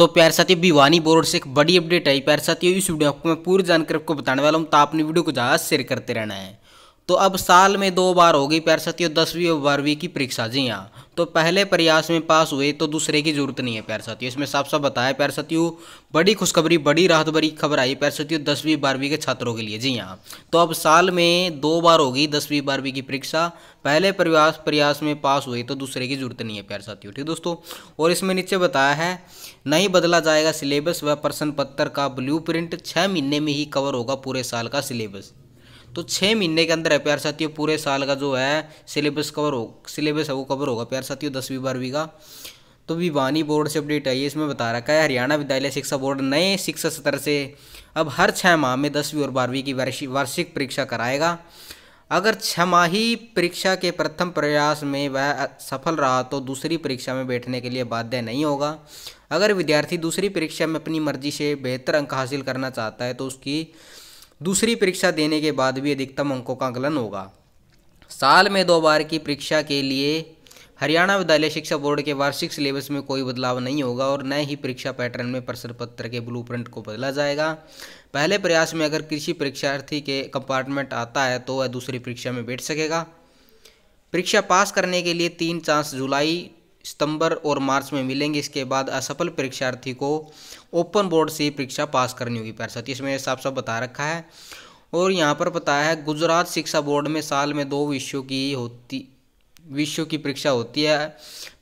तो प्यार साथी भिवानी बोर्ड से एक बड़ी अपडेट आई प्यार साथियों इस वीडियो मैं पूरी जानकारी आपको बताने वाला हूँ तो आपने वीडियो को ज़्यादा शेयर करते रहना है तो अब साल में दो बार होगी पैरसती और दसवीं और बारहवीं की परीक्षा जी हाँ तो पहले प्रयास में पास हुए तो दूसरे की जरूरत नहीं है पैरसती इसमें साफ साफ बताया पैरसत्यु बड़ी खुशखबरी बड़ी राहत भरी खबर आई पैरसत्यु दसवीं बारहवीं के छात्रों के लिए जी हाँ तो अब साल में दो बार होगी दसवीं बारहवीं की परीक्षा पहले प्रयास प्रयास में पास हुए तो दूसरे की जरूरत नहीं है पैरसत्यु ठीक दोस्तों और इसमें नीचे बताया है नहीं बदला जाएगा सिलेबस व प्रश्न पत्र का ब्लू प्रिंट छः महीने में ही कवर होगा पूरे साल का सिलेबस तो छः महीने के अंदर है प्यार साथियों पूरे साल का जो है सिलेबस कवर हो सिलेबस है वो कवर होगा प्यार साथियों दसवीं बारहवीं का तो विवानी बोर्ड से अपडेट आई है इसमें बता रखा है हरियाणा विद्यालय शिक्षा बोर्ड नए शिक्षा सत्र से अब हर छः माह में दसवीं और बारहवीं की वार्षिक परीक्षा कराएगा अगर छमाही परीक्षा के प्रथम प्रयास में वह सफल रहा तो दूसरी परीक्षा में बैठने के लिए बाध्य नहीं होगा अगर विद्यार्थी दूसरी परीक्षा में अपनी मर्जी से बेहतर अंक हासिल करना चाहता है तो उसकी दूसरी परीक्षा देने के बाद भी अधिकतम अंकों का आंकलन होगा साल में दो बार की परीक्षा के लिए हरियाणा विद्यालय शिक्षा बोर्ड के वार्षिक सिलेबस में कोई बदलाव नहीं होगा और नए ही परीक्षा पैटर्न में प्रश्न पत्र के ब्लू को बदला जाएगा पहले प्रयास में अगर कृषि परीक्षार्थी के कंपार्टमेंट आता है तो वह दूसरी परीक्षा में बैठ सकेगा परीक्षा पास करने के लिए तीन चांस जुलाई सितंबर और मार्च में मिलेंगे इसके बाद असफल परीक्षार्थी को ओपन बोर्ड से परीक्षा पास करनी होगी परिषद इसमें साफ साफ बता रखा है और यहाँ पर बताया है गुजरात शिक्षा बोर्ड में साल में दो विषयों की होती विषयों की परीक्षा होती है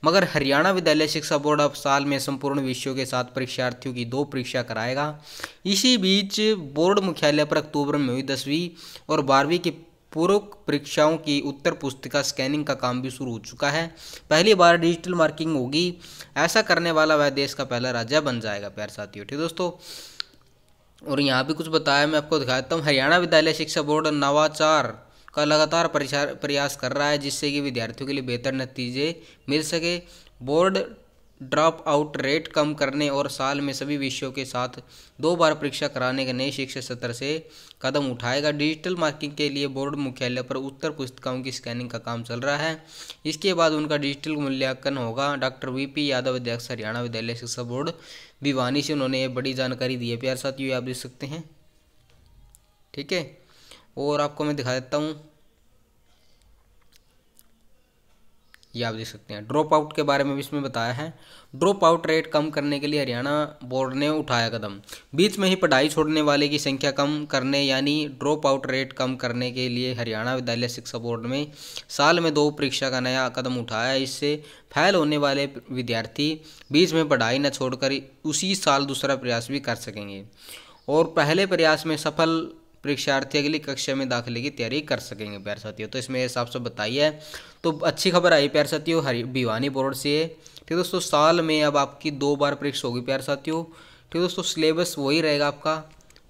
मगर हरियाणा विद्यालय शिक्षा बोर्ड अब साल में संपूर्ण विषयों के साथ परीक्षार्थियों की दो परीक्षा कराएगा इसी बीच बोर्ड मुख्यालय पर अक्टूबर में हुई दसवीं और बारहवीं की पूर्व परीक्षाओं की उत्तर पुस्तिका स्कैनिंग का काम भी शुरू हो चुका है पहली बार डिजिटल मार्किंग होगी ऐसा करने वाला वह देश का पहला राज्य बन जाएगा प्यार साथियों ठीक दोस्तों और यहाँ भी कुछ बताया मैं आपको दिखा देता हूँ हरियाणा विद्यालय शिक्षा बोर्ड नवाचार का लगातार प्रयास कर रहा है जिससे कि विद्यार्थियों के लिए बेहतर नतीजे मिल सके बोर्ड ड्रॉप आउट रेट कम करने और साल में सभी विषयों के साथ दो बार परीक्षा कराने के नए शिक्षा सत्र से कदम उठाएगा डिजिटल मार्किंग के लिए बोर्ड मुख्यालय पर उत्तर पुस्तिकाओं की स्कैनिंग का काम चल रहा है इसके बाद उनका डिजिटल मूल्यांकन होगा डॉक्टर वीपी यादव अध्यक्ष हरियाणा विद्यालय शिक्षा बोर्ड भिवानी से उन्होंने ये बड़ी जानकारी दी है प्यार साथियों आप देख सकते हैं ठीक है और आपको मैं दिखा देता हूँ ये आप देख सकते हैं ड्रॉप आउट के बारे में भी इसमें बताया है ड्रॉप आउट रेट कम करने के लिए हरियाणा बोर्ड ने उठाया कदम बीच में ही पढ़ाई छोड़ने वाले की संख्या कम करने यानी ड्रॉप आउट रेट कम करने के लिए हरियाणा विद्यालय शिक्षा बोर्ड में साल में दो परीक्षा का नया कदम उठाया इससे फैल होने वाले विद्यार्थी बीच में पढ़ाई न छोड़कर उसी साल दूसरा प्रयास भी कर सकेंगे और पहले प्रयास में सफल परीक्षार्थी अगली कक्षा में दाखिले की तैयारी कर सकेंगे प्यार साथियों तो इसमें हिसाब से बताइए तो अच्छी खबर आई प्यार साथियों हरी भिवानी बोर्ड से ठीक है दोस्तों साल में अब आपकी दो बार परीक्षा होगी प्यार साथियों ठीक है दोस्तों सिलेबस वही रहेगा आपका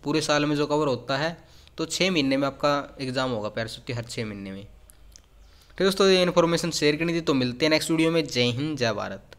पूरे साल में जो कवर होता है तो छः महीने में आपका एग्ज़ाम होगा प्यार साथियों हर छः महीने में ठीक है दोस्तों ये इन्फॉर्मेशन शेयर करनी थी तो मिलते हैं नेक्स्ट वीडियो में जय हिंद जय भारत